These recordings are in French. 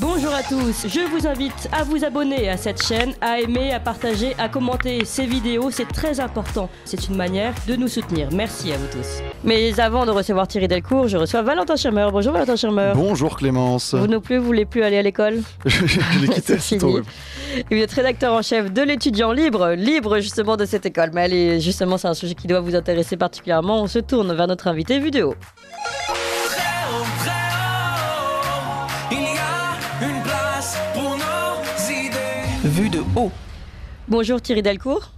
Bonjour à tous, je vous invite à vous abonner à cette chaîne, à aimer, à partager, à commenter ces vidéos, c'est très important. C'est une manière de nous soutenir. Merci à vous tous. Mais avant de recevoir Thierry Delcourt, je reçois Valentin Schirmer. Bonjour Valentin Schirmer. Bonjour Clémence. Vous non plus, voulez plus aller à l'école Je l'ai quitté, c'est Vous êtes rédacteur en chef de l'étudiant libre, libre justement de cette école. Mais allez, justement, c'est un sujet qui doit vous intéresser particulièrement. On se tourne vers notre invité vidéo. vue de haut. Bonjour Thierry Delcourt.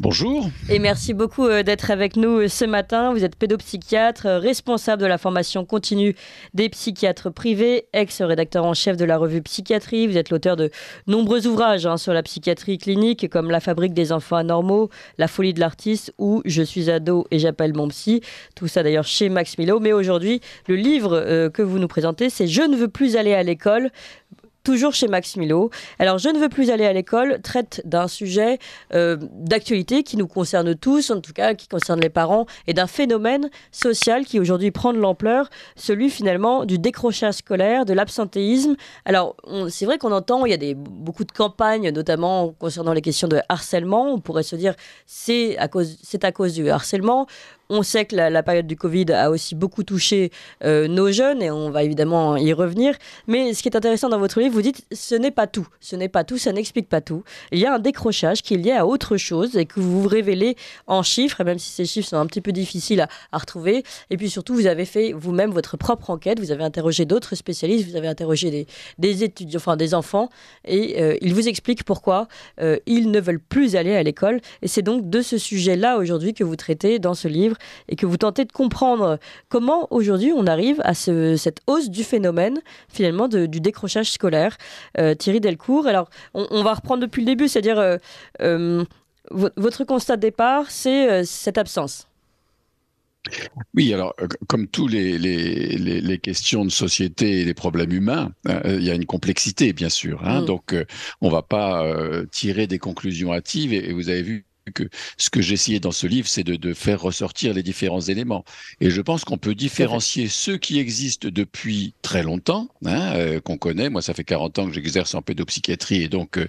Bonjour. Et merci beaucoup euh, d'être avec nous euh, ce matin. Vous êtes pédopsychiatre, euh, responsable de la formation continue des psychiatres privés, ex-rédacteur en chef de la revue Psychiatrie. Vous êtes l'auteur de nombreux ouvrages hein, sur la psychiatrie clinique, comme La fabrique des enfants anormaux, La folie de l'artiste ou Je suis ado et j'appelle mon psy. Tout ça d'ailleurs chez Max Milo. Mais aujourd'hui, le livre que vous nous présentez, c'est Je ne veux plus aller à l'école toujours chez Max Milo. Alors, Je ne veux plus aller à l'école traite d'un sujet euh, d'actualité qui nous concerne tous, en tout cas qui concerne les parents, et d'un phénomène social qui aujourd'hui prend de l'ampleur, celui finalement du décrochage scolaire, de l'absentéisme. Alors, c'est vrai qu'on entend, il y a des, beaucoup de campagnes, notamment concernant les questions de harcèlement. On pourrait se dire, c'est à cause, c'est à cause du harcèlement. On sait que la, période du Covid a aussi beaucoup touché euh, nos jeunes et on va évidemment y revenir. Mais ce qui est intéressant dans votre livre, vous dites ce n'est pas tout, ce n'est pas tout, ça n'explique pas tout. Il y a un décrochage qui est lié à autre chose et que vous vous révélez en chiffres, même si ces chiffres sont un petit peu difficiles à, retrouver. Et puis surtout, vous avez fait vous-même votre propre enquête, vous avez interrogé d'autres spécialistes, vous avez interrogé des, des étudiants, enfin des enfants, et euh, ils vous expliquent pourquoi euh, ils ne veulent plus aller à l'école. Et c'est donc de ce sujet-là aujourd'hui que vous traitez dans ce livre et que vous tentez de comprendre comment aujourd'hui on arrive à cette hausse du phénomène finalement du décrochage scolaire. Euh, Thierry Delcourt, alors on, va reprendre depuis le début, c'est-à-dire euh, euh, votre constat de départ, c'est cette absence. Oui, alors comme tous les, les, questions de société et les problèmes humains, hein, il y a une complexité bien sûr. Hein. Mm. Donc on ne va pas tirer des conclusions hâtives et vous avez vu que ce que j'essayais dans ce livre, c'est de, faire ressortir les différents éléments. Et je pense qu'on peut différencier ceux qui existent depuis très longtemps, hein, euh, qu'on connaît. Moi, ça fait 40 ans que j'exerce en pédopsychiatrie et donc euh,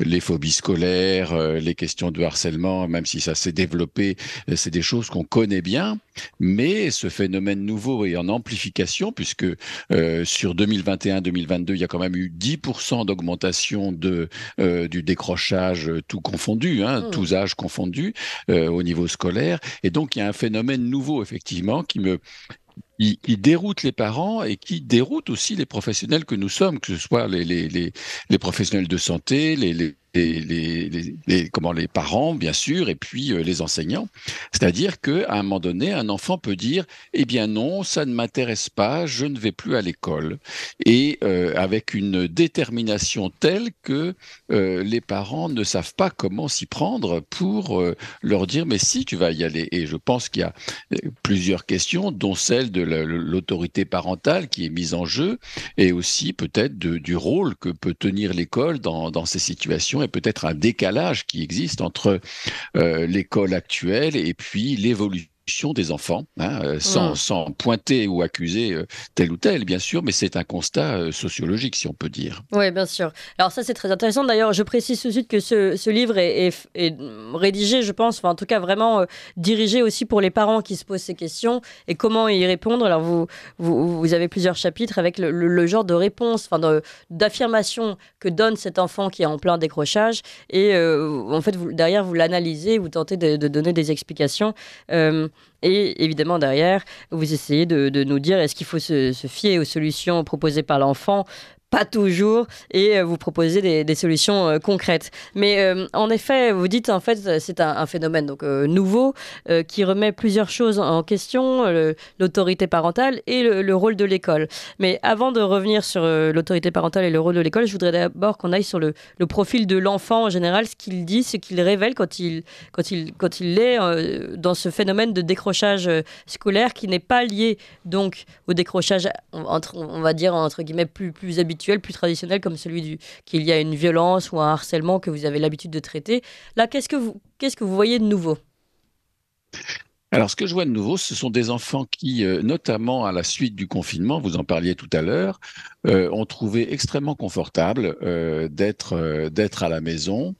les phobies scolaires, euh, les questions de harcèlement, même si ça s'est développé, c'est des choses qu'on connaît bien. Mais ce phénomène nouveau est en amplification puisque euh, sur 2021-2022, il y a quand même eu 10% d'augmentation de, euh, du décrochage euh, tout confondu, hein, mmh. tous âges confondus au niveau scolaire. Et donc, il y a un phénomène nouveau, effectivement, qui déroute les parents et qui déroute aussi les professionnels que nous sommes, que ce soit les professionnels de santé, les, les, comment, les parents, bien sûr, et puis euh, les enseignants. C'est-à-dire qu'à un moment donné, un enfant peut dire, eh bien non, ça ne m'intéresse pas, je ne vais plus à l'école. Et euh, avec une détermination telle que euh, les parents ne savent pas comment s'y prendre pour leur dire, mais si, tu vas y aller. Et je pense qu'il y a plusieurs questions, dont celle de l'autorité parentale qui est mise en jeu, et aussi peut-être du rôle que peut tenir l'école dans, dans ces situations peut-être un décalage qui existe entre euh, l'école actuelle et puis l'évolution des enfants, hein, euh, mm. sans, pointer ou accuser euh, tel ou tel, bien sûr, mais c'est un constat euh, sociologique, si on peut dire. Oui, bien sûr. Alors ça, c'est très intéressant. D'ailleurs, je précise tout de suite que ce, ce livre est, est, rédigé, je pense, enfin, en tout cas vraiment dirigé aussi pour les parents qui se posent ces questions et comment y répondre. Alors, vous, vous, vous avez plusieurs chapitres avec le, genre de réponse, enfin, d'affirmation que donne cet enfant qui est en plein décrochage. Et en fait, vous, derrière, vous l'analysez, vous tentez de, donner des explications. Et évidemment, derrière, vous essayez de, nous dire est-ce qu'il faut se, fier aux solutions proposées par l'enfant pas toujours et euh, vous proposez des, solutions euh, concrètes. Mais euh, en effet, vous dites en fait c'est un, phénomène donc nouveau qui remet plusieurs choses en question, l'autorité parentale et le, rôle de l'école. Mais avant de revenir sur l'autorité parentale et le rôle de l'école, je voudrais d'abord qu'on aille sur le, profil de l'enfant en général, ce qu'il dit, ce qu'il révèle quand il quand il quand il est dans ce phénomène de décrochage scolaire qui n'est pas lié donc au décrochage entre on va dire entre guillemets plus plus habituel plus traditionnel, comme celui du qu'il y a une violence ou un harcèlement que vous avez l'habitude de traiter. Là, qu'est-ce que vous qu'est-ce que vous voyez de nouveau alors, ce que je vois de nouveau, ce sont des enfants qui, euh, notamment à la suite du confinement, vous en parliez tout à l'heure, euh, ont trouvé extrêmement confortable euh, d'être euh, d'être à la maison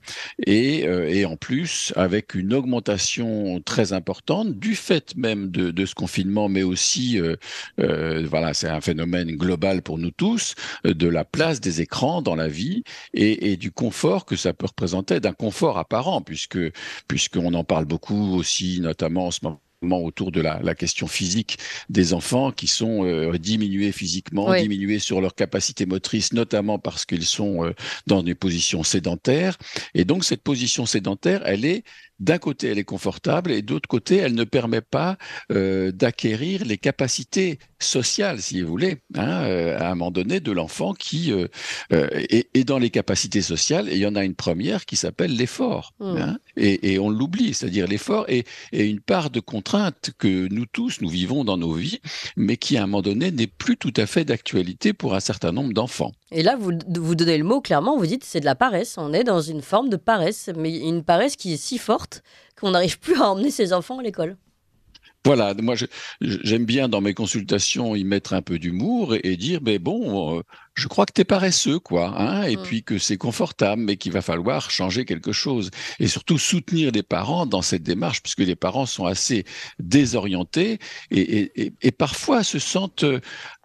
et, euh, et, en plus avec une augmentation très importante du fait même de, ce confinement, mais aussi voilà c'est un phénomène global pour nous tous de la place des écrans dans la vie et, et du confort que ça peut représenter, d'un confort apparent puisque puisqu'on en parle beaucoup aussi notamment en ce moment autour de la, question physique des enfants qui sont euh, diminués physiquement, diminués sur leur capacité motrice, notamment parce qu'ils sont euh, dans des positions sédentaires. Et donc cette position sédentaire, elle est d'un côté, elle est confortable et d'autre côté, elle ne permet pas euh, d'acquérir les capacités sociales, si vous voulez, hein, euh, à un moment donné, de l'enfant qui euh, est, dans les capacités sociales. Et il y en a une première qui s'appelle l'effort. Hmm. Hein, et, on l'oublie, c'est-à-dire l'effort est une part de contrainte que nous tous, nous vivons dans nos vies, mais qui à un moment donné n'est plus tout à fait d'actualité pour un certain nombre d'enfants. Et là, vous, vous donnez le mot clairement, vous dites c'est de la paresse. On est dans une forme de paresse, mais une paresse qui est si forte qu'on n'arrive plus à emmener ses enfants à l'école. Voilà, moi j'aime bien dans mes consultations y mettre un peu d'humour et, dire, mais bon, euh, je crois que t'es paresseux, quoi, hein, et mm. puis que c'est confortable, mais qu'il va falloir changer quelque chose. Et surtout soutenir les parents dans cette démarche, puisque les parents sont assez désorientés et parfois se sentent euh,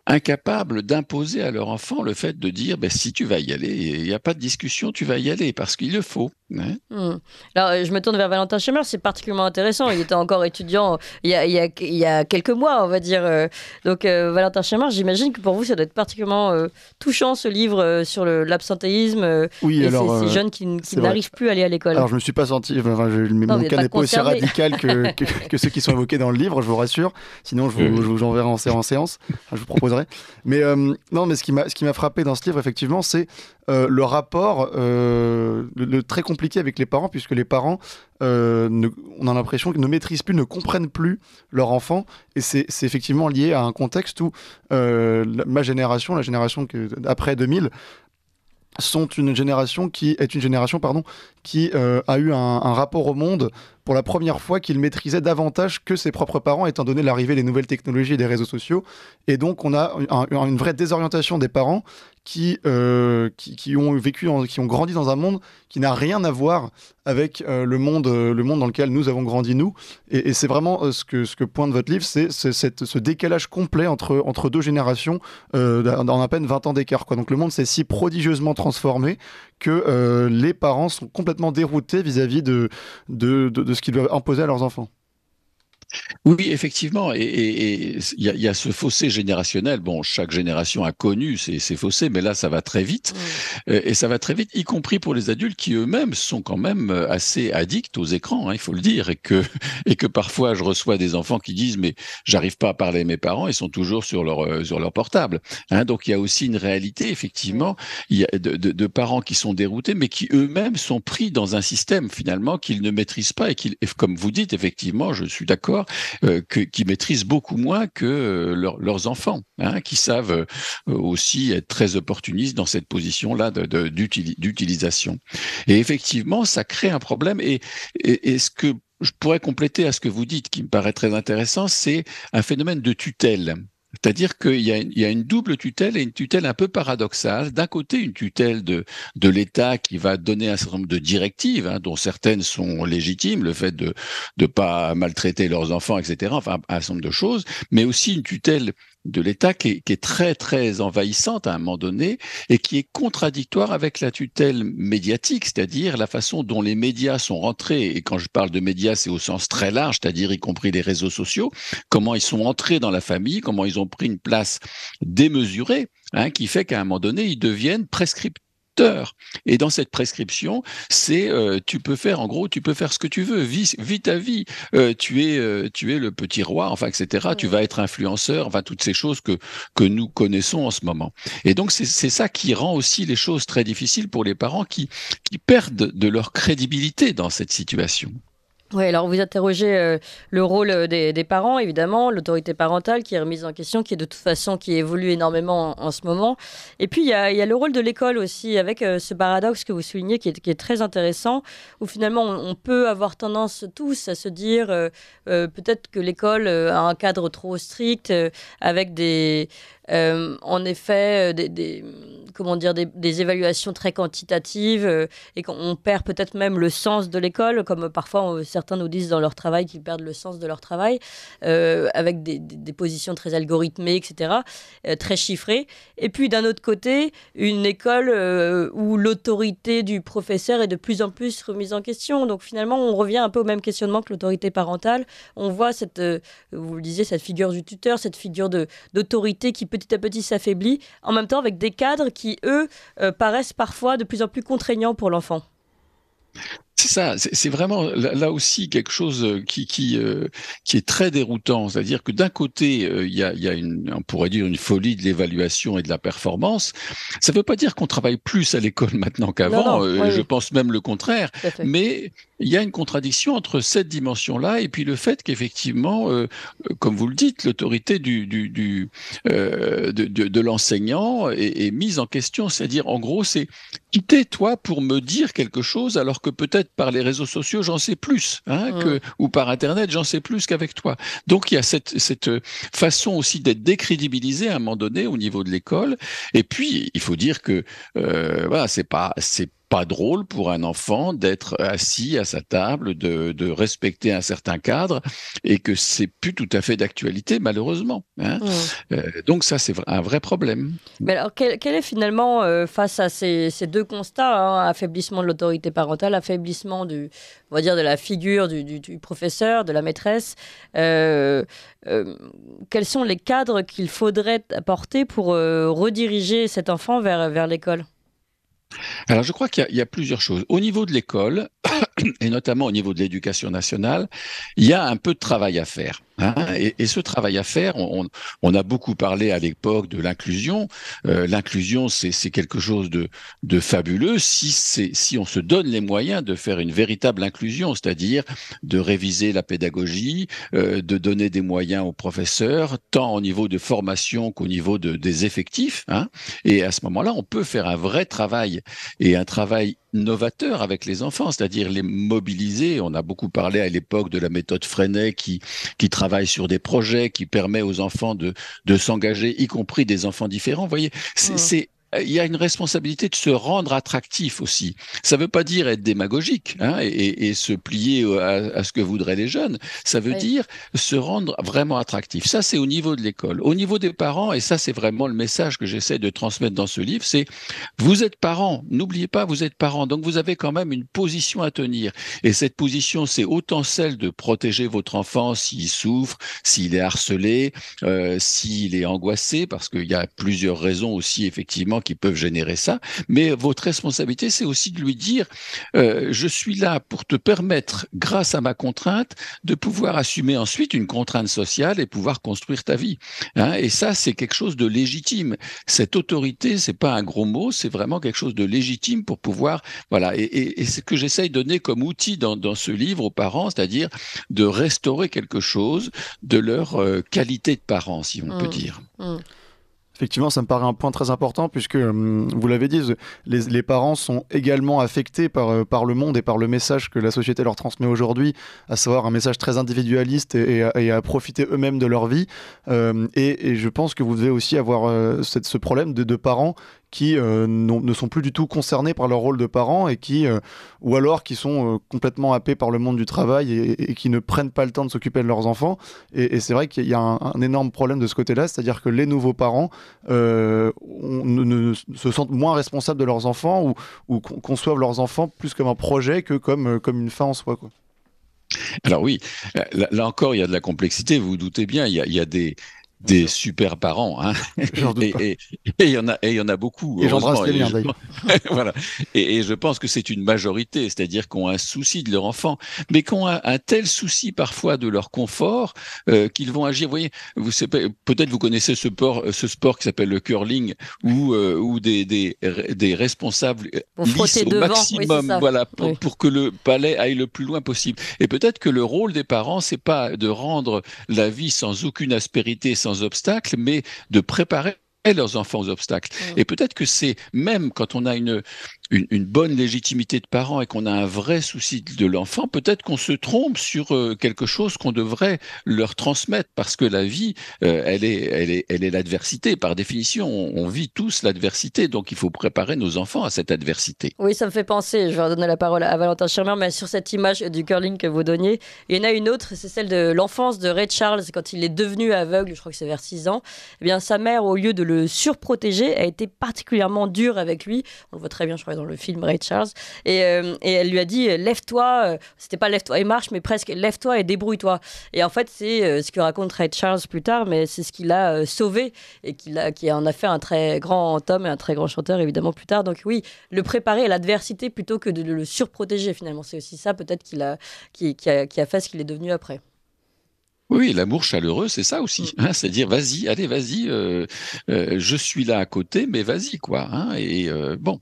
incapables d'imposer à leur enfant le fait de dire ben, si tu vas y aller, il n'y a pas de discussion, tu vas y aller parce qu'il le faut. Hein. Hmm. Alors, euh, je me tourne vers Valentin Schemer, c'est particulièrement intéressant. Il était encore étudiant il y, a, il, y a, il y a, quelques mois, on va dire. Euh. Donc, euh, Valentin Schemer, j'imagine que pour vous, ça doit être particulièrement touchant ce livre sur sur l'absentéisme oui, et alors, ces, jeunes qui, n'arrivent plus à aller à l'école. Alors, je ne me suis pas senti, enfin, je, mon cas n'est pas aussi radical que, que, ceux qui sont évoqués dans le livre, je vous rassure. Sinon, je vous, je vous enverrai en séance. je vous propose mais euh, non, mais ce qui m'a frappé dans ce livre, effectivement, c'est euh, le rapport euh, très compliqué avec les parents, puisque les parents, on a l'impression qu'ils ne maîtrisent plus, ne comprennent plus leur enfant. Et c'est effectivement lié à un contexte où ma génération, la génération que, après 2000, sont une génération qui est une génération pardon qui euh, a eu un, rapport au monde pour la première fois qu'il maîtrisait davantage que ses propres parents étant donné l'arrivée des nouvelles technologies et des réseaux sociaux et donc on a une vraie désorientation des parents euh, qui, qui, ont vécu, qui ont grandi dans un monde qui n'a rien à voir avec euh, le, monde, euh, le monde dans lequel nous avons grandi, nous. Et, c'est vraiment ce, que, ce que pointe votre livre, c'est ce décalage complet entre, entre deux générations dans à peine 20 ans d'écart. Donc le monde s'est si prodigieusement transformé que les parents sont complètement déroutés vis-à-vis de, de, de ce qu'ils doivent imposer à leurs enfants. Oui, effectivement, et il y, a ce fossé générationnel. Bon, chaque génération a connu ces, fossés, mais là, ça va très vite, mmh. euh, et ça va très vite, y compris pour les adultes qui eux-mêmes sont quand même euh, assez addicts aux écrans, hein, il faut le dire, et que et que parfois je reçois des enfants qui disent mais j'arrive pas à parler à mes parents, ils sont toujours sur leur euh, sur leur portable. Hein. donc il y a aussi une réalité, effectivement, y a de, parents qui sont déroutés, mais qui eux-mêmes sont pris dans un système finalement qu'ils ne maîtrisent pas et qu'ils, comme vous dites, effectivement, je suis d'accord euh, qui maîtrisent beaucoup moins que euh, leurs enfants, hein, qui savent euh, aussi être très opportunistes dans cette position-là d'utilisation. Et effectivement, ça crée un problème. Et, et ce que je pourrais compléter à ce que vous dites, qui me paraît très intéressant, c'est un phénomène de tutelle. C'est-à-dire qu'il y, a une double tutelle et une tutelle un peu paradoxale. D'un côté, une tutelle de, de l'État qui va donner un certain nombre de directives, hein, dont certaines sont légitimes, le fait de ne pas maltraiter leurs enfants, etc., enfin un certain nombre de choses, mais aussi une tutelle de l'État qui est, très très envahissante à un moment donné et qui est contradictoire avec la tutelle médiatique, c'est-à-dire la façon dont les médias sont rentrés, et quand je parle de médias c'est au sens très large, c'est-à-dire y compris les réseaux sociaux, comment ils sont entrés dans la famille, comment ils ont pris une place démesurée, hein, qui fait qu'à un moment donné ils deviennent prescripteurs et dans cette prescription, c'est euh, tu peux faire, en gros, tu peux faire ce que tu veux, vis, vis ta vie. Euh, tu, es, euh, tu es le petit roi, enfin, etc. Tu vas être influenceur, enfin, toutes ces choses que, que nous connaissons en ce moment. Et donc, c'est ça qui rend aussi les choses très difficiles pour les parents qui, qui perdent de leur crédibilité dans cette situation. Oui, alors vous interrogez euh, le rôle euh, des, parents, évidemment, l'autorité parentale qui est remise en question, qui est de toute façon qui évolue énormément en, ce moment. Et puis il y a, le rôle de l'école aussi, avec euh, ce paradoxe que vous soulignez qui est, qui est très intéressant, où finalement on, peut avoir tendance tous à se dire peut-être que l'école a un cadre trop strict, avec des, euh, en effet, euh, des, comment dire, des, évaluations très quantitatives euh, et qu'on perd peut-être même le sens de l'école, comme parfois certains nous disent dans leur travail qu'ils perdent le sens de leur travail, avec des, positions très algorithmées, etc., très chiffrées. Et puis d'un autre côté, une école où l'autorité du professeur est de plus en plus remise en question. Donc finalement, on revient un peu au même questionnement que l'autorité parentale. On voit cette, vous le disiez, cette figure du tuteur, cette figure d'autorité qui peut petit à petit s'affaiblit, en même temps avec des cadres qui, eux, euh, paraissent parfois de plus en plus contraignants pour l'enfant. C'est ça, c'est vraiment là, aussi quelque chose euh, qui, euh, qui, est très déroutant. C'est-à-dire que d'un côté, il y a, une, on pourrait dire une folie de l'évaluation et de la performance. Ça ne veut pas dire qu'on travaille plus à l'école maintenant qu'avant, je pense même le contraire, mais il y a une contradiction entre cette dimension-là et puis le fait qu'effectivement, euh, euh, comme vous le dites, l'autorité du, euh, de, de, l'enseignant est, mise en question. C'est-à-dire, en gros, c'est quitter toi pour me dire quelque chose alors que peut-être par les réseaux sociaux, j'en sais plus, hein, mm. que, ou par Internet, j'en sais plus qu'avec toi. Donc, il y a cette, cette façon aussi d'être décrédibilisé à un moment donné au niveau de l'école. Et puis, il faut dire que voilà, c'est pas c'est pas drôle pour un enfant d'être assis à sa table, de, respecter un certain cadre, et que c'est plus tout à fait d'actualité, malheureusement. Hein. Mmh. Euh, donc ça, c'est un vrai problème. Mais alors, quel, est finalement, euh, face à ces, deux constats, hein, affaiblissement de l'autorité parentale, affaiblissement du, on va dire, de la figure du, professeur, de la maîtresse, euh, quels sont les cadres qu'il faudrait apporter pour rediriger cet enfant vers, vers l'école alors, je crois qu'il y, a plusieurs choses. Au niveau de l'école, et notamment au niveau de l'éducation nationale, il y a un peu de travail à faire. Hein, et, ce travail à faire, on, a beaucoup parlé à l'époque de l'inclusion. Euh, l'inclusion, c'est quelque chose de, fabuleux si, si on se donne les moyens de faire une véritable inclusion, c'est-à-dire de réviser la pédagogie, euh, de donner des moyens aux professeurs, tant au niveau de formation qu'au niveau de, des effectifs. Hein. et à ce moment-là, on peut faire un vrai travail et un travail novateur avec les enfants, c'est-à-dire les mobiliser. On a beaucoup parlé à l'époque de la méthode Freinet qui, qui travaille sur des projets, qui permet aux enfants de, de s'engager, y compris des enfants différents. Vous voyez, c'est mm. Euh, il y a une responsabilité de se rendre attractif aussi. Ça ne veut pas dire être démagogique hein, et, se plier euh, à, ce que voudraient les jeunes. Ça veut dire se rendre vraiment attractif. Ça, c'est au niveau de l'école. Au niveau des parents, et ça, c'est vraiment le message que j'essaie de transmettre dans ce livre, c'est vous êtes parents, n'oubliez pas, vous êtes parents. Donc, vous avez quand même une position à tenir. Et cette position, c'est autant celle de protéger votre enfant s'il souffre, s'il est harcelé, euh, s'il est angoissé, parce qu'il y a plusieurs raisons aussi, effectivement, qui peuvent générer ça, mais votre responsabilité, c'est aussi de lui dire, euh, je suis là pour te permettre, grâce à ma contrainte, de pouvoir assumer ensuite une contrainte sociale et pouvoir construire ta vie. Hein. et ça, c'est quelque chose de légitime. Cette autorité, c'est pas un gros mot, c'est vraiment quelque chose de légitime pour pouvoir, voilà. Et, c'est ce que j'essaye de donner comme outil dans, ce livre aux parents, c'est-à-dire de restaurer quelque chose de leur euh, qualité de parents, si on peut mmh. dire. Mmh. Effectivement, ça me paraît un point très important puisque, euh, vous l'avez dit, euh, les, parents sont également affectés euh, par, le monde et par le message que la société leur transmet aujourd'hui, à savoir un message très individualiste et, à, profiter eux-mêmes de leur vie. et, je pense que vous devez aussi avoir ce problème de, deux parents qui euh, ne sont plus du tout concernés par leur rôle de parents et qui, euh, ou alors qui sont euh, complètement happés par le monde du travail et, qui ne prennent pas le temps de s'occuper de leurs enfants. Et, c'est vrai qu'il y a un, énorme problème de ce côté-là, c'est-à-dire que les nouveaux parents se sentent moins responsables de leurs enfants ou, conçoivent leurs enfants plus comme un projet que comme, comme une fin en soi. Quoi. Alors oui, là, encore, il y a de la complexité, vous vous doutez bien, il il y a des, des super parents. Hein. et il y en a, et il y en a beaucoup. Et les je... voilà. Et, je pense que c'est une majorité, c'est-à-dire qu'on a un souci de leur enfant, mais qu'on a un tel souci parfois de leur confort euh, qu'ils vont agir. Vous voyez, vous peut-être vous connaissez ce sport, ce sport qui s'appelle le curling, où euh, des des, des responsables euh, lissent au maximum, voilà, pour, que le palais aille le plus loin possible. Et peut-être que le rôle des parents, c'est pas de rendre la vie sans aucune aspérité, sans obstacles, mais de préparer leurs enfants aux obstacles. Et peut-être que c'est même quand on a une, une, bonne légitimité de parents et qu'on a un vrai souci de l'enfant, peut-être qu'on se trompe sur euh, quelque chose qu'on devrait leur transmettre parce que la vie, euh, elle est, elle est, elle est l'adversité par définition. On, vit tous l'adversité, donc il faut préparer nos enfants à cette adversité. Oui, ça me fait penser. Je vais redonner la parole à Valentin Schirmer, mais sur cette image du curling que vous donniez, il y en a une autre, c'est celle de l'enfance de Ray Charles quand il est devenu aveugle. Je crois que c'est vers 6 ans. Eh bien, sa mère, au lieu de le surprotéger, a été particulièrement dure avec lui. On le voit très bien, je crois le film Ray Charles. Et, euh, elle lui a dit euh, Lève-toi, euh, c'était pas lève-toi et marche, mais presque lève-toi et débrouille-toi. Et en fait, c'est ce que raconte Ray Charles plus tard, mais c'est ce qui l'a sauvé et qui, a, qui en a fait un très grand homme et un très grand chanteur, évidemment, plus tard. Donc, oui, le préparer à l'adversité plutôt que de le surprotéger, finalement. C'est aussi ça, peut-être, qui a, qui, a, fait ce qu'il est devenu après. Oui, l'amour chaleureux, c'est ça aussi. Mm. Hein, c'est-à-dire, vas-y, allez, vas-y, je suis là à côté, mais vas-y, quoi. Hein, et bon,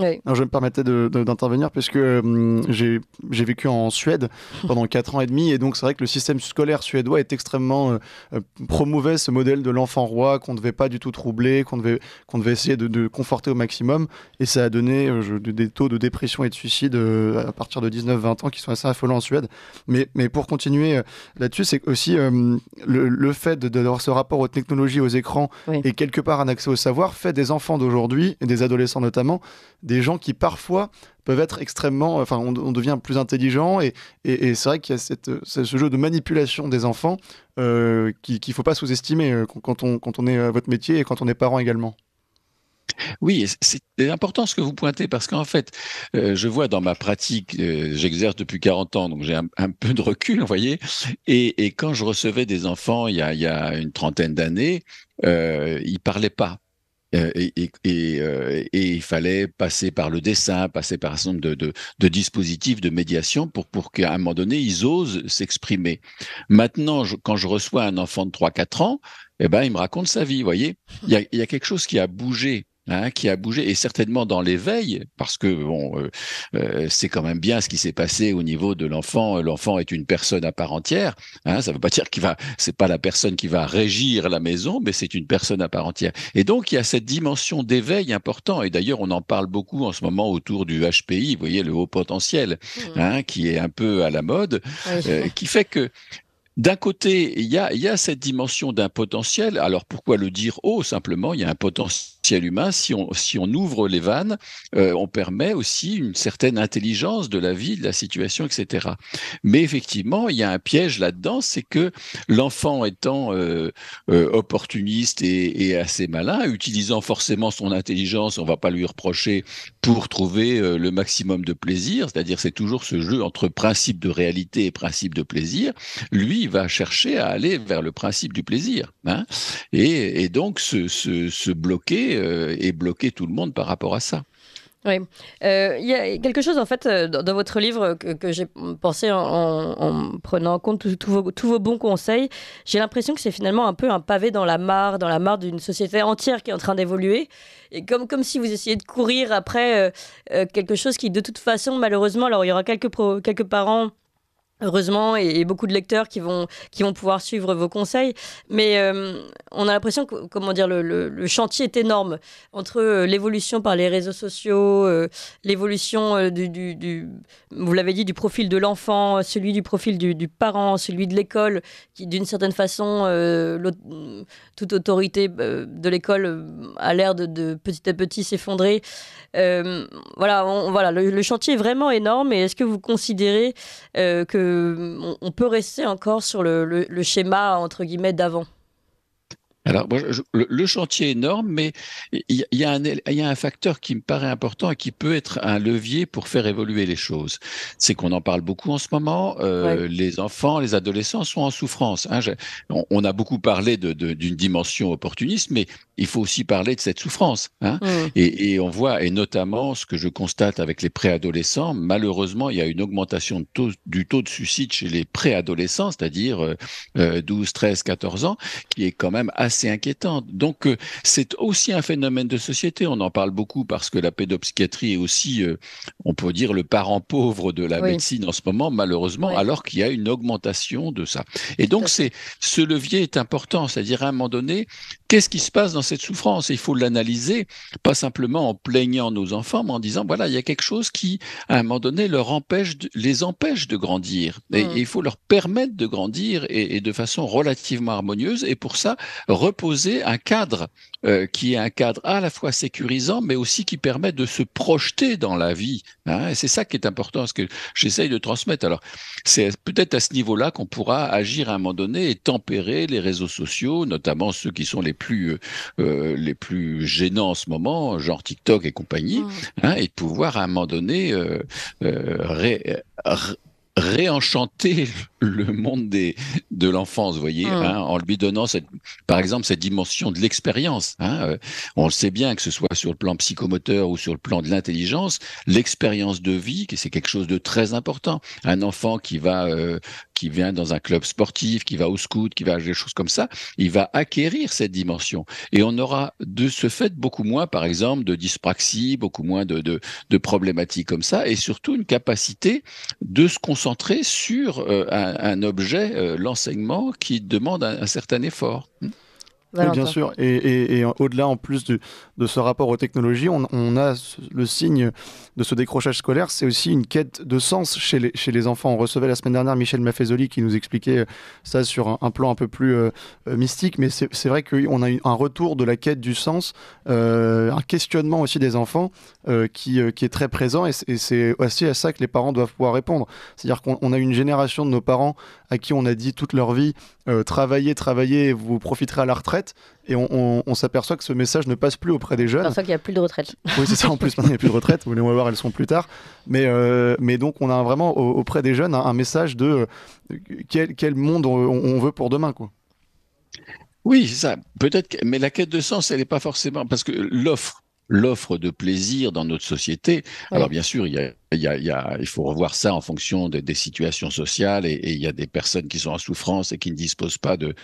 je me permettais d'intervenir puisque euh, j'ai vécu en Suède pendant 4 ans et demi et donc c'est vrai que le système scolaire suédois est extrêmement euh, euh, promouvait ce modèle de l'enfant roi qu'on ne devait pas du tout troubler, qu'on devait, qu'on devait essayer de, conforter au maximum et ça a donné des taux de dépression et de suicide à partir de 19-20 ans qui sont assez affolants en Suède. Mais, mais pour continuer là-dessus, c'est aussi le, fait d'avoir ce rapport aux technologies, aux écrans et quelque part un accès au savoir fait des enfants d'aujourd'hui et des adolescents notamment des gens qui parfois peuvent être extrêmement. Euh, enfin, on, devient plus intelligent et, c'est vrai qu'il y a euh, ce, jeu de manipulation des enfants euh, qu'il ne faut pas sous-estimer quand on, est à votre métier et quand on est parent également. Oui, c'est important ce que vous pointez parce qu'en fait, je vois dans ma pratique, j'exerce depuis 40 ans, donc j'ai un, peu de recul, vous voyez. Et, quand je recevais des enfants il y a, une trentaine d'années, euh, ils parlaient pas. Euh, euh, et, il fallait passer par le dessin, passer par un certain nombre de, dispositifs de médiation pour, pour qu'à un moment donné, ils osent s'exprimer. Maintenant, quand je reçois un enfant de 3-4 ans, eh ben, il me raconte sa vie, vous voyez. il y a quelque chose qui a bougé hein, qui a bougé, et certainement dans l'éveil, parce que bon, euh, euh, c'est quand même bien ce qui s'est passé au niveau de l'enfant. L'enfant est une personne à part entière. Hein, ça ne veut pas dire qu'il va, c'est pas la personne qui va régir la maison, mais c'est une personne à part entière. Et donc il y a cette dimension d'éveil important. Et d'ailleurs, on en parle beaucoup en ce moment autour du HPI. Vous voyez le haut potentiel, mmh. hein, qui est un peu à la mode, euh, qui fait que d'un côté, il y, a, il y a, cette dimension d'un potentiel. Alors pourquoi le dire haut Simplement, il y a un potentiel à humain, si on, si on ouvre les vannes, euh, on permet aussi une certaine intelligence de la vie, de la situation, etc. Mais effectivement, il y a un piège là-dedans, c'est que l'enfant étant euh, euh, opportuniste et, assez malin, utilisant forcément son intelligence, on va pas lui reprocher, pour trouver le maximum de plaisir, c'est-à-dire c'est toujours ce jeu entre principe de réalité et principe de plaisir, lui va chercher à aller vers le principe du plaisir. Hein. et, donc se bloquer euh, et bloquer tout le monde par rapport à ça. Oui. Euh, il y a quelque chose, en fait, euh, dans, votre livre que, j'ai pensé en, prenant en compte tous vos, bons conseils. J'ai l'impression que c'est finalement un peu un pavé dans la mare, dans la mare d'une société entière qui est en train d'évoluer. Et comme, comme si vous essayiez de courir après quelque chose qui, de toute façon, malheureusement, alors il y aura quelques, quelques parents heureusement, et, beaucoup de lecteurs qui vont, qui vont pouvoir suivre vos conseils. Mais euh, on a l'impression que comment dire, le, chantier est énorme entre euh, l'évolution par les réseaux sociaux, euh, l'évolution du, vous l'avez dit, du profil de l'enfant, celui du profil du, parent, celui de l'école, qui d'une certaine façon, toute autorité de l'école a l'air de, petit à petit s'effondrer. voilà, voilà le, le, chantier est vraiment énorme. Et est-ce que vous considérez que on peut rester encore sur le, le schéma entre guillemets d'avant. Alors, le, chantier est énorme, mais il y, a un, facteur qui me paraît important et qui peut être un levier pour faire évoluer les choses. C'est qu'on en parle beaucoup en ce moment. Euh, les enfants, les adolescents sont en souffrance. Hein. on, a beaucoup parlé d'une dimension opportuniste, mais il faut aussi parler de cette souffrance. Hein. Mmh. Et, on voit, et notamment ce que je constate avec les préadolescents, malheureusement, il y a une augmentation du taux de suicide chez les préadolescents, c'est-à-dire 12, 13, 14 ans, qui est quand même assez c'est inquiétante. Donc euh, c'est aussi un phénomène de société. On en parle beaucoup parce que la pédopsychiatrie est aussi, euh, on peut dire, le parent pauvre de la médecine en ce moment, malheureusement, alors qu'il y a une augmentation de ça. Et donc c'est ce levier est important, c'est-à-dire à un moment donné, Qu'est-ce qui se passe dans cette souffrance Il faut l'analyser, pas simplement en plaignant nos enfants, mais en disant voilà, il y a quelque chose qui, à un moment donné, leur empêche, les empêche de grandir. Et, mm. il faut leur permettre de grandir et de façon relativement harmonieuse. Et pour ça, reposer un cadre euh, qui est un cadre à la fois sécurisant, mais aussi qui permet de se projeter dans la vie. Hein. c'est ça qui est important, ce que j'essaye de transmettre. Alors, c'est peut-être à ce niveau-là qu'on pourra agir à un moment donné et tempérer les réseaux sociaux, notamment ceux qui sont les plus, euh, euh, les plus gênants en ce moment, genre TikTok et compagnie, mmh. hein, et pouvoir à un moment donné réenchanter le monde des, de l'enfance, vous voyez, mm. hein, en lui donnant, cette, par exemple, cette dimension de l'expérience. Hein, euh, on le sait bien, que ce soit sur le plan psychomoteur ou sur le plan de l'intelligence, l'expérience de vie, c'est quelque chose de très important. Un enfant qui va, euh, qui vient dans un club sportif, qui va au scout, qui va à des choses comme ça, il va acquérir cette dimension. Et on aura de ce fait beaucoup moins, par exemple, de dyspraxie, beaucoup moins de, de, de problématiques comme ça, et surtout une capacité de se concentrer concentrer sur euh, un, objet, euh, l'enseignement, qui demande un certain effort. Hmm. Oui, bien sûr. Et, au-delà, en plus de, ce rapport aux technologies, on, a le signe de ce décrochage scolaire, c'est aussi une quête de sens chez les, chez les enfants. On recevait la semaine dernière Michel Maffezoli qui nous expliquait euh, ça sur un, plan un peu plus euh, euh, mystique, mais c'est vrai qu'on a eu un retour de la quête du sens, un questionnement aussi des enfants qui, qui, est très présent, et, et c'est aussi à ça que les parents doivent pouvoir répondre. C'est-à-dire qu'on a une génération de nos parents à qui on a dit toute leur vie, euh, travailler, travaillez, vous profiterez à la retraite. Et on, s'aperçoit que ce message ne passe plus auprès des jeunes. ça, qu'il n'y a plus de retraite. Oui, c'est ça, en plus, maintenant il n'y a plus de retraite. Vous voulez voir, elles sont plus tard. Mais, euh, mais donc, on a vraiment auprès des jeunes un, message de euh, quel, monde on, veut pour demain. Quoi. Oui, ça. Peut-être, mais la quête de sens, elle n'est pas forcément parce que l'offre l'offre de plaisir dans notre société. Alors bien sûr, il y a il, y a, il, y a, il, faut revoir ça en fonction des situations sociales et, et, il y a des personnes qui sont en souffrance et qui ne disposent pas de,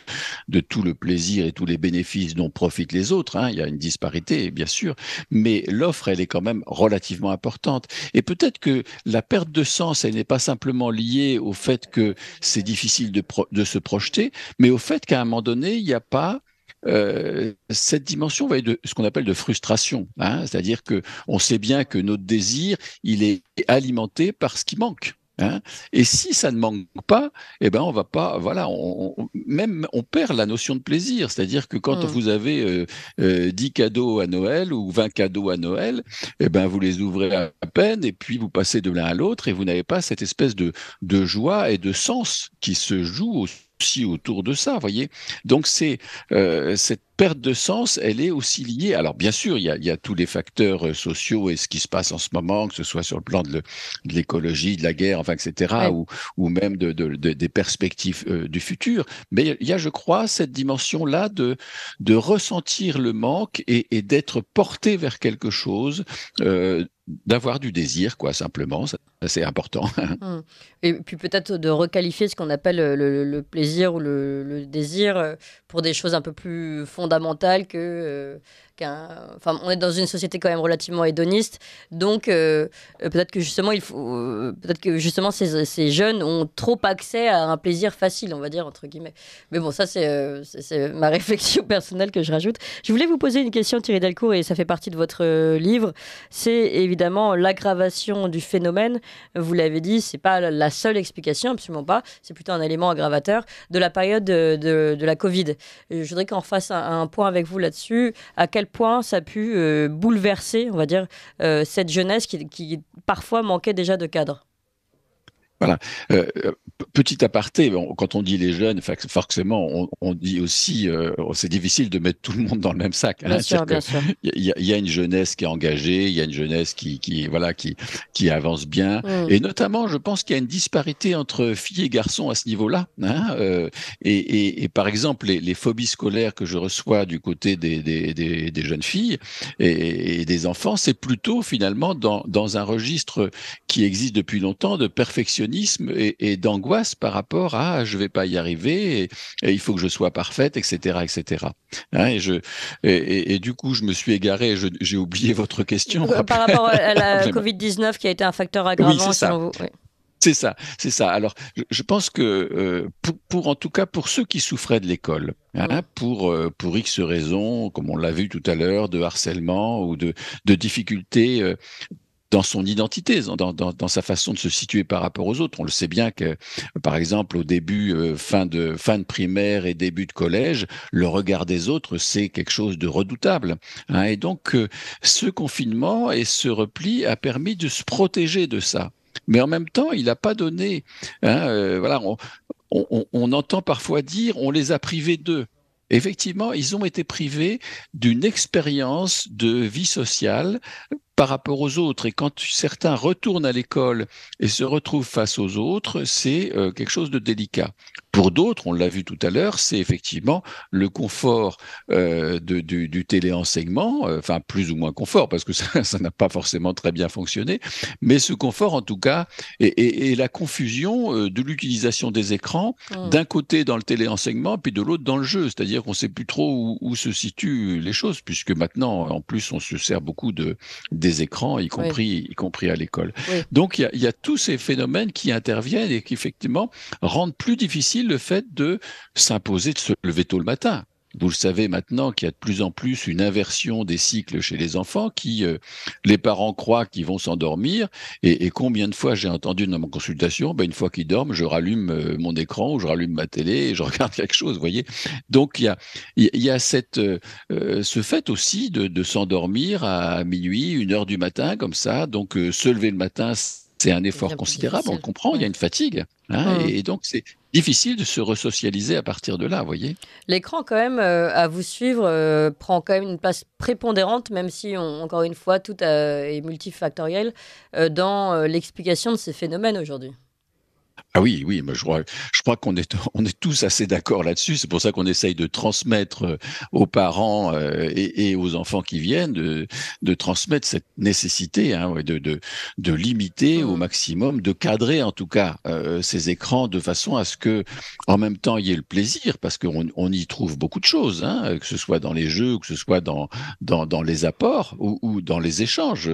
de tout le plaisir et tous les bénéfices dont profitent les autres. Hein. Il y a une disparité, bien sûr, mais l'offre, elle est quand même relativement importante. Et peut-être que la perte de sens, elle n'est pas simplement liée au fait que c'est difficile de, de se projeter, mais au fait qu'à un moment donné, il n'y a pas euh, cette dimension va être de ce qu'on appelle de frustration, hein. c'est-à-dire que on sait bien que notre désir, il est alimenté par ce qui manque. Hein. et si ça ne manque pas, eh ben on va pas, voilà, on, même on perd la notion de plaisir. C'est-à-dire que quand mmh. vous avez 10 euh, euh, cadeaux à Noël ou 20 cadeaux à Noël, eh ben vous les ouvrez à peine et puis vous passez de l'un à l'autre et vous n'avez pas cette espèce de, joie et de sens qui se joue au psy autour de ça, voyez. Donc c'est euh, cette perte de sens, elle est aussi liée. Alors bien sûr, il y, a, tous les facteurs euh, sociaux et ce qui se passe en ce moment, que ce soit sur le plan de l'écologie, de, la guerre, enfin, etc., ou, ou, même de, des perspectives euh, du futur. Mais il y a, je crois, cette dimension-là de, de ressentir le manque et, d'être porté vers quelque chose. Euh, d'avoir du désir, quoi, simplement, c'est important. Mmh. Et puis peut-être de requalifier ce qu'on appelle le, plaisir ou le, le, désir pour des choses un peu plus fondamentales fondamentale que euh, Enfin, on est dans une société quand même relativement hédoniste, donc euh, euh, peut-être que justement, il faut, euh, peut-être que justement ces, jeunes ont trop accès à un plaisir facile, on va dire entre guillemets. Mais bon, ça c'est, c'est, ma réflexion personnelle que je rajoute. Je voulais vous poser une question, Thierry Delcourt, et ça fait partie de votre livre. C'est évidemment l'aggravation du phénomène. Vous l'avez dit, c'est pas la seule explication, absolument pas. C'est plutôt un élément aggravateur de la période de, la Covid. Je voudrais qu'on fasse un, un point avec vous là-dessus. À quel point ça a pu euh, bouleverser, on va dire, euh, cette jeunesse qui, qui parfois manquait déjà de cadre voilà. Euh, euh petit aparté, quand on dit les jeunes, forcément, on, on dit aussi, euh, oh, c'est difficile de mettre tout le monde dans le même sac. Il hein. y, a une jeunesse qui est engagée, il y a une jeunesse qui, qui, voilà, qui, qui avance bien, mmh. et notamment, je pense qu'il y a une disparité entre filles et garçons à ce niveau-là. Hein, euh, et, et, et, par exemple, les, les, phobies scolaires que je reçois du côté des, des, des, jeunes filles et, des enfants, c'est plutôt finalement dans, dans un registre qui existe depuis longtemps de perfectionner et, d'angoisse par rapport à je vais pas y arriver et, il faut que je sois parfaite, etc., etc. Hein, et, je, et, du coup, je me suis égaré, j'ai oublié votre question. Par rapport à la Covid-19 qui a été un facteur aggravant selon vous. C'est ça, c'est ça. Alors, je, pense que euh, pour, en tout cas pour ceux qui souffraient de l'école, hein, pour euh, pour X raisons, comme on l'a vu tout à l'heure, de harcèlement ou de de difficultés euh, dans son identité, dans, sa façon de se situer par rapport aux autres. On le sait bien que, par exemple, au début, euh, fin, de, fin de primaire et début de collège, le regard des autres, c'est quelque chose de redoutable. Hein. et donc, euh, ce confinement et ce repli a permis de se protéger de ça. Mais en même temps, il n'a pas donné. Hein, euh, voilà, on, on entend parfois dire on les a privés d'eux effectivement, ils ont été privés d'une expérience de vie sociale par rapport aux autres. Et quand certains retournent à l'école et se retrouvent face aux autres, c'est euh, quelque chose de délicat. Pour d'autres, on l'a vu tout à l'heure, c'est effectivement le confort euh, de, du, téléenseignement, euh, enfin plus ou moins confort, parce que ça n'a pas forcément très bien fonctionné, mais ce confort en tout cas, et, la confusion de l'utilisation des écrans, mmh. d'un côté dans le téléenseignement, puis de l'autre dans le jeu, c'est-à-dire qu'on ne sait plus trop où, où, se situent les choses, puisque maintenant, en plus, on se sert beaucoup de des écrans, y compris, y compris à l'école. Donc il y, y, a tous ces phénomènes qui interviennent et qui effectivement rendent plus difficile le fait de s'imposer de se lever tôt le matin. Vous le savez maintenant qu'il y a de plus en plus une inversion des cycles chez les enfants qui, euh, les parents croient qu'ils vont s'endormir. Et, combien de fois j'ai entendu dans mon consultation, ben une fois qu'ils dorment, je rallume euh, mon écran ou je rallume ma télé et je regarde quelque chose, vous voyez. Donc il y a, il y a cette, euh, ce fait aussi de, s'endormir à minuit, une heure du matin, comme ça. Donc se lever le matin, c'est un effort considérable, on le comprend, il y a une fatigue. Hein, mmh. Et donc, c'est difficile de se resocialiser à partir de là, vous voyez. L'écran, quand même, euh, à vous suivre, euh, prend quand même une place prépondérante, même si, encore une fois, tout euh, est multifactoriel, dans l'explication de ces phénomènes aujourd'hui. Ah oui, oui, mais je crois, je crois qu'on est, on est tous assez d'accord là-dessus. C'est pour ça qu'on essaye de transmettre euh, aux parents euh, et, aux enfants qui viennent de, transmettre cette nécessité hein, de, de, de, limiter au mmh. maximum, de cadrer en tout cas euh, ces écrans de façon à ce que, en même temps, il y ait le plaisir, parce qu'on on y trouve beaucoup de choses, hein, que ce soit dans les jeux, que ce soit dans, dans, dans les apports ou, dans les échanges.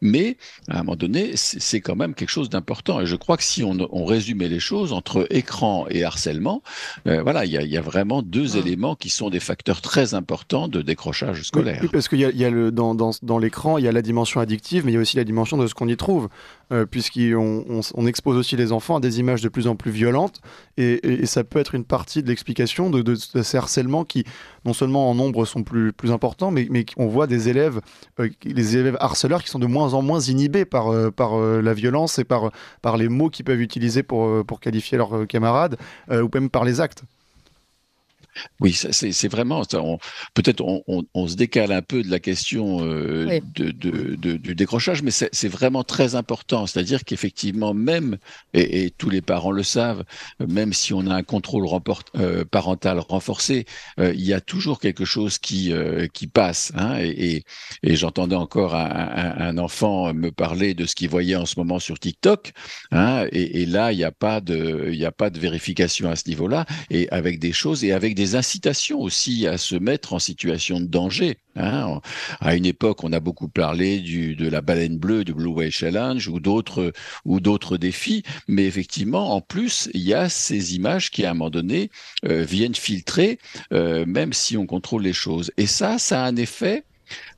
Mais à un moment donné, c'est quand même quelque chose d'important. Et je crois que si on on résumait les choses entre écran et harcèlement. Euh, voilà, il y, a vraiment deux ah. éléments qui sont des facteurs très importants de décrochage scolaire. parce qu'il y, a, le, dans, l'écran, il y a la dimension addictive, mais il y a aussi la dimension de ce qu'on y trouve, euh, puisqu'on expose aussi les enfants à des images de plus en plus violentes, et, ça peut être une partie de l'explication de, de ces harcèlements qui non seulement en nombre sont plus, plus importants, mais, mais on voit des élèves, euh, les élèves harceleurs qui sont de moins en moins inhibés par, euh, par euh, la violence et par, par les mots qu'ils peuvent utiliser pour, pour qualifier leurs camarades, ou même par les actes. Oui, c'est vraiment. Peut-être on, se décale un peu de la question euh, du décrochage, mais c'est vraiment très important. C'est-à-dire qu'effectivement, même, et, tous les parents le savent, même si on a un contrôle euh, parental renforcé, euh, il y a toujours quelque chose qui, qui passe. Hein, et, j'entendais encore un, enfant me parler de ce qu'il voyait en ce moment sur TikTok. Hein, et, là, il n'y a, pas de, a pas de vérification à ce niveau-là, et avec des choses et avec des incitations aussi à se mettre en situation de danger. Hein. À une époque, on a beaucoup parlé de la baleine bleue, du Blue Whale Challenge ou d'autres ou d'autres défis, mais effectivement, en plus, il y a ces images qui à un moment donné euh, viennent filtrer, euh, même si on contrôle les choses. Et ça, ça a un effet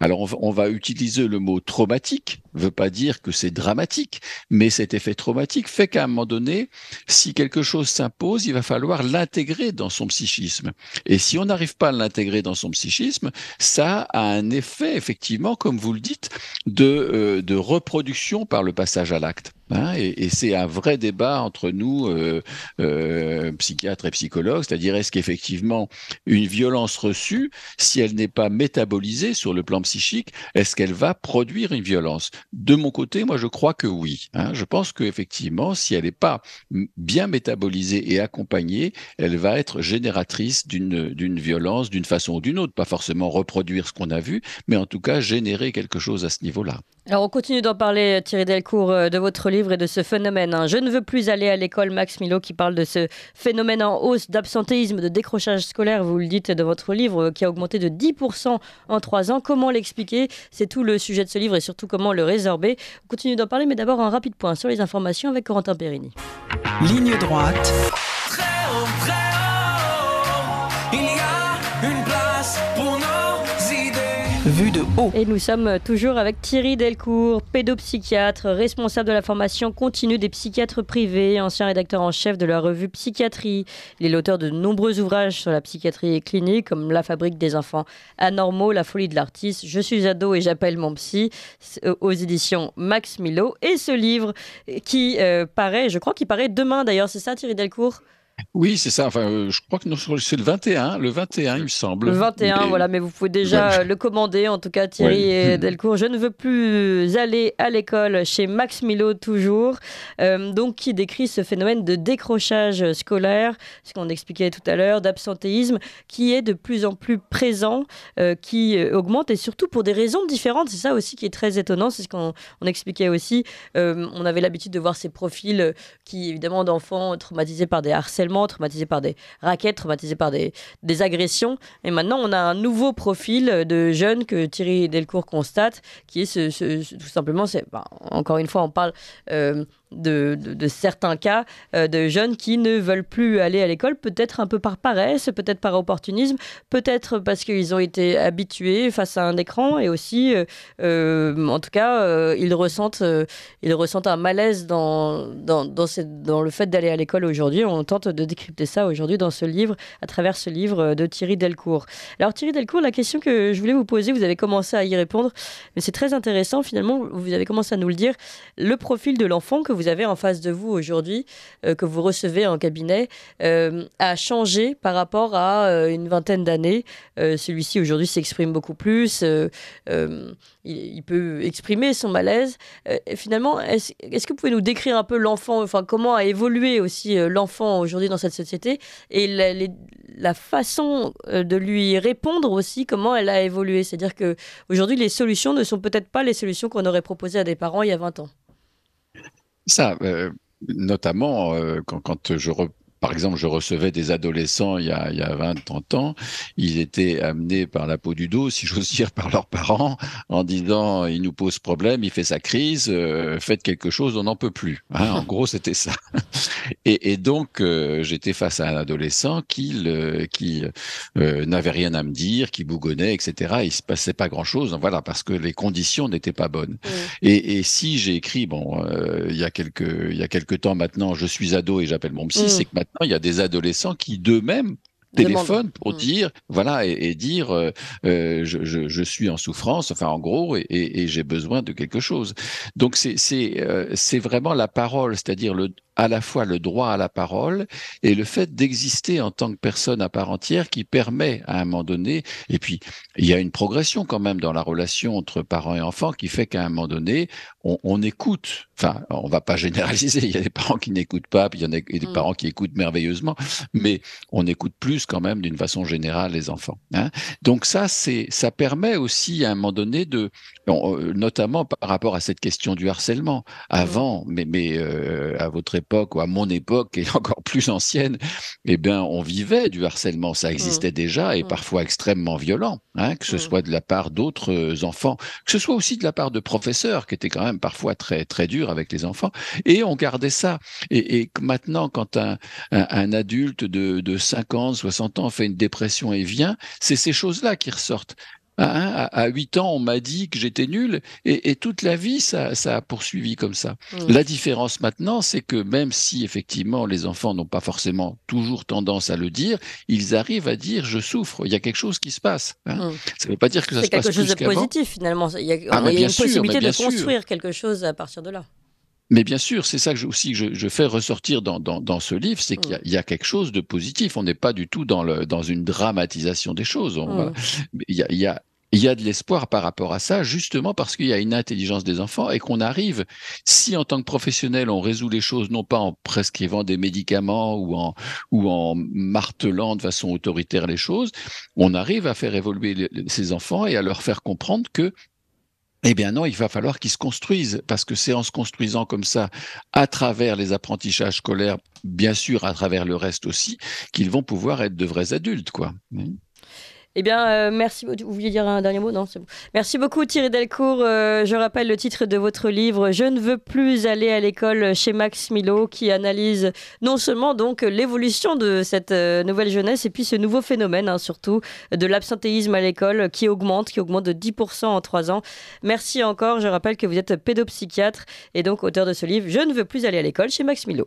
alors on va, utiliser le mot traumatique, veut pas dire que c'est dramatique, mais cet effet traumatique fait qu'à un moment donné, si quelque chose s'impose, il va falloir l'intégrer dans son psychisme. Et si on n'arrive pas à l'intégrer dans son psychisme, ça a un effet effectivement, comme vous le dites, de euh, reproduction par le passage à l'acte et, c'est un vrai débat entre nous, euh, euh, psychiatres et psychologues, c'est-à-dire est-ce qu'effectivement une violence reçue, si elle n'est pas métabolisée sur le plan psychique, est-ce qu'elle va produire une violence De mon côté, moi je crois que oui. Hein. je pense qu'effectivement, si elle n'est pas bien métabolisée et accompagnée, elle va être génératrice d'une violence d'une façon ou d'une autre, pas forcément reproduire ce qu'on a vu, mais en tout cas générer quelque chose à ce niveau-là. Alors on continue d'en parler, euh, Thierry Delcourt, euh, de votre livre et de ce phénomène. Hein. Je ne veux plus aller à l'école, Max Milo, qui parle de ce phénomène en hausse d'absentéisme, de décrochage scolaire, vous le dites de votre livre, euh, qui a augmenté de 10% en 3 ans. Comment l'expliquer C'est tout le sujet de ce livre et surtout comment le résorber. On continue d'en parler, mais d'abord un rapide point sur les informations avec Corentin Perini. Ligne droite. Et nous sommes toujours avec Thierry Delcourt, pédopsychiatre, responsable de la formation continue des psychiatres privés, ancien rédacteur en chef de la revue Psychiatrie. Il est l'auteur de nombreux ouvrages sur la psychiatrie clinique, comme La fabrique des enfants anormaux, La folie de l'artiste, Je suis ado et j'appelle mon psy, euh, aux éditions Max Milo. Et ce livre qui euh, paraît, je crois qu'il paraît demain d'ailleurs, c'est ça Thierry Delcourt oui, c'est ça. Euh, je crois que nous c'est le 21, le 21, il me semble. Le 21, voilà, mais vous pouvez déjà le commander. En tout cas, Thierry et Delcourt, je ne veux plus euh, aller à l'école chez Max Milo toujours. Euh, donc, qui décrit ce phénomène de décrochage scolaire, ce qu'on expliquait tout à l'heure, d'absentéisme, qui est de plus en plus présent, qui augmente et surtout pour des raisons différentes. C'est ça aussi qui est très étonnant. C'est ce qu'on expliquait aussi. on avait l'habitude de voir ces profils qui, évidemment, d'enfants traumatisés par des harcèlements traumatisé traumatisés par des raquettes, traumatisé par des, agressions. Et maintenant, on a un nouveau profil euh, de jeunes que Thierry Delcourt constate, qui est tout simplement, c'est, ben, encore une fois, on parle euh, de, certains cas euh, de jeunes qui ne veulent plus aller à l'école, peut-être un peu par paresse, peut-être par opportunisme, peut-être parce qu'ils ont été habitués face à un écran et aussi, euh, euh, en tout cas, ils, ressentent, ils ressentent un malaise dans, dans, dans, dans le fait d'aller à l'école aujourd'hui. On tente de décrypter ça aujourd'hui dans ce livre, à travers ce livre de Thierry Delcourt. Alors Thierry Delcourt, la question que je voulais vous poser, vous avez commencé à y répondre, mais c'est très intéressant finalement, vous avez commencé à nous le dire, le profil de l'enfant que vous vous avez en face de vous aujourd'hui, euh, que vous recevez en cabinet, euh, a changé par rapport à euh, une vingtaine d'années. Celui-ci aujourd'hui s'exprime beaucoup plus, il, peut exprimer son malaise. finalement, est-ce que vous pouvez nous décrire un peu l'enfant, enfin comment a évolué aussi l'enfant aujourd'hui dans cette société et la, façon de lui répondre aussi, comment elle a évolué C'est-à-dire que aujourd'hui les solutions ne sont peut-être pas les solutions qu'on aurait proposées à des parents il y a 20 ans ça, euh, notamment euh, quand, quand je, reprends par exemple, je recevais des adolescents il y a, il y a 20, 30 ans, ils étaient amenés par la peau du dos, si j'ose dire, par leurs parents, en disant, il nous pose problème, il fait sa crise, euh, faites quelque chose, on n'en peut plus. Hein, en gros, c'était ça. Et, donc, euh, j'étais face à un adolescent qui, qui euh, n'avait rien à me dire, qui bougonnait, etc. Il se passait pas grand-chose, hein, voilà, parce que les conditions n'étaient pas bonnes. Et, si j'ai écrit, bon, il y a quelques, il y a quelques temps maintenant, je suis ado et j'appelle mon psy, mm. c'est que maintenant il y a des adolescents qui d'eux-mêmes téléphonent pour mm. dire voilà et, dire euh, euh, je, suis en souffrance enfin en gros et, j'ai besoin de quelque chose donc c'est c'est euh, c'est vraiment la parole c'est-à-dire le à la fois le droit à la parole et le fait d'exister en tant que personne à part entière qui permet à un moment donné, et puis il y a une progression quand même dans la relation entre parents et enfants qui fait qu'à un moment donné, on, écoute, enfin on va pas généraliser, il y a des parents qui n'écoutent pas, puis il y en a des mm. parents qui écoutent merveilleusement, mais on écoute plus quand même d'une façon générale les enfants. Hein. Donc ça, c'est ça permet aussi à un moment donné de, euh, notamment par rapport à cette question du harcèlement, mm. avant, mais, mais euh, à votre époque, ou à mon époque, et encore plus ancienne, eh bien, on vivait du harcèlement. Ça mmh. existait déjà et mmh. parfois extrêmement violent, hein, que ce mmh. soit de la part d'autres euh, enfants, que ce soit aussi de la part de professeurs, qui étaient quand même parfois très, très durs avec les enfants. Et on gardait ça. Et, maintenant, quand un, adulte de, de 50, 60 ans fait une dépression et vient, c'est ces choses-là qui ressortent. Ah, hein, à, 8 ans, on m'a dit que j'étais nul et, toute la vie, ça, a poursuivi comme ça. Mm. La différence maintenant, c'est que même si effectivement les enfants n'ont pas forcément toujours tendance à le dire, ils arrivent à dire je souffre, il y a quelque chose qui se passe. Hein. Mm. Ça ne veut pas dire que ça se passe. C'est quelque chose de positif finalement. Il y a, ah, une possibilité de construire quelque chose à partir de là. Mais bien sûr, c'est ça que je, aussi que je, fais ressortir dans, dans, ce livre, c'est qu'il mm. y, a quelque chose de positif. On n'est pas du tout dans, le, dans une dramatisation des choses. Mm. il, y a, il, y a, il y a de l'espoir par rapport à ça, justement parce qu'il y a une intelligence des enfants et qu'on arrive, si en tant que professionnel, on résout les choses non pas en prescrivant des médicaments ou en, ou en martelant de façon autoritaire les choses, on arrive à faire évoluer ces enfants et à leur faire comprendre que eh bien non, il va falloir qu'ils se construisent, parce que c'est en se construisant comme ça, à travers les apprentissages scolaires, bien sûr, à travers le reste aussi, qu'ils vont pouvoir être de vrais adultes, quoi. Eh bien, euh, merci. Vous vouliez dire un dernier mot Non, c'est bon. Merci beaucoup, Thierry Delcourt. Euh, je rappelle le titre de votre livre Je ne veux plus aller à l'école chez Max Milo, qui analyse non seulement donc l'évolution de cette euh, nouvelle jeunesse et puis ce nouveau phénomène, hein, surtout de l'absentéisme à l'école qui augmente, qui augmente de 10% en 3 ans. Merci encore. Je rappelle que vous êtes pédopsychiatre et donc auteur de ce livre Je ne veux plus aller à l'école chez Max Milo.